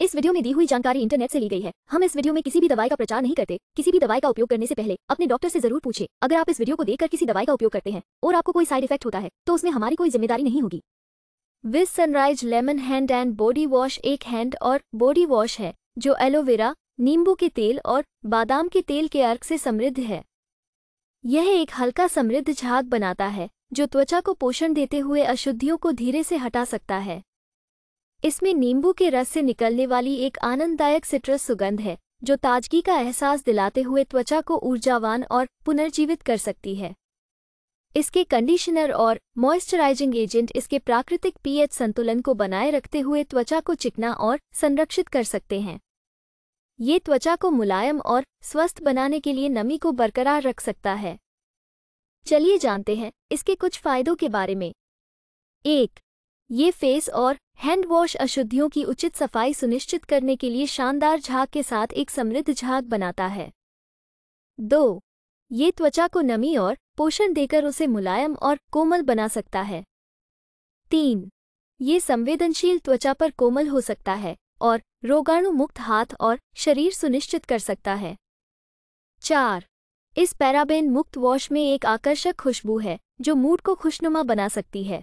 इस वीडियो में दी हुई जानकारी इंटरनेट से ली गई है हम इस वीडियो में किसी भी दवाई का प्रचार नहीं करते किसी भी दवाई का उपयोग करने से पहले अपने डॉक्टर से जरूर पूछे अगर आप इस वीडियो को देखकर किसी दवाई का उपयोग करते हैं और आपको कोई साइड इफेक्ट होता है तो उसमें हमारी कोई जिम्मेदारी नहीं होगी विस sunrise lemon hand and body wash एक हैंड और बॉडी वॉश है जो एलोवेरा नींबू के तेल और बादाम के तेल के अर्क से समृद्ध है यह एक हल्का समृद्ध झाग बनाता है जो त्वचा को पोषण देते हुए अशुद्धियों को धीरे से हटा सकता है इसमें नींबू के रस से निकलने वाली एक आनंददायक सिट्रस सुगंध है जो ताजगी का एहसास दिलाते हुए त्वचा को ऊर्जावान और पुनर्जीवित कर सकती है इसके कंडीशनर और मॉइस्चराइजिंग एजेंट इसके प्राकृतिक पीएच संतुलन को बनाए रखते हुए त्वचा को चिकना और संरक्षित कर सकते हैं ये त्वचा को मुलायम और स्वस्थ बनाने के लिए नमी को बरकरार रख सकता है चलिए जानते हैं इसके कुछ फायदों के बारे में एक ये फेस और हैंड वॉश अशुद्धियों की उचित सफाई सुनिश्चित करने के लिए शानदार झाग के साथ एक समृद्ध झाग बनाता है दो ये त्वचा को नमी और पोषण देकर उसे मुलायम और कोमल बना सकता है तीन ये संवेदनशील त्वचा पर कोमल हो सकता है और रोगाणु मुक्त हाथ और शरीर सुनिश्चित कर सकता है चार इस पैराबेन मुक्त वॉश में एक आकर्षक खुशबू है जो मूड को खुशनुमा बना सकती है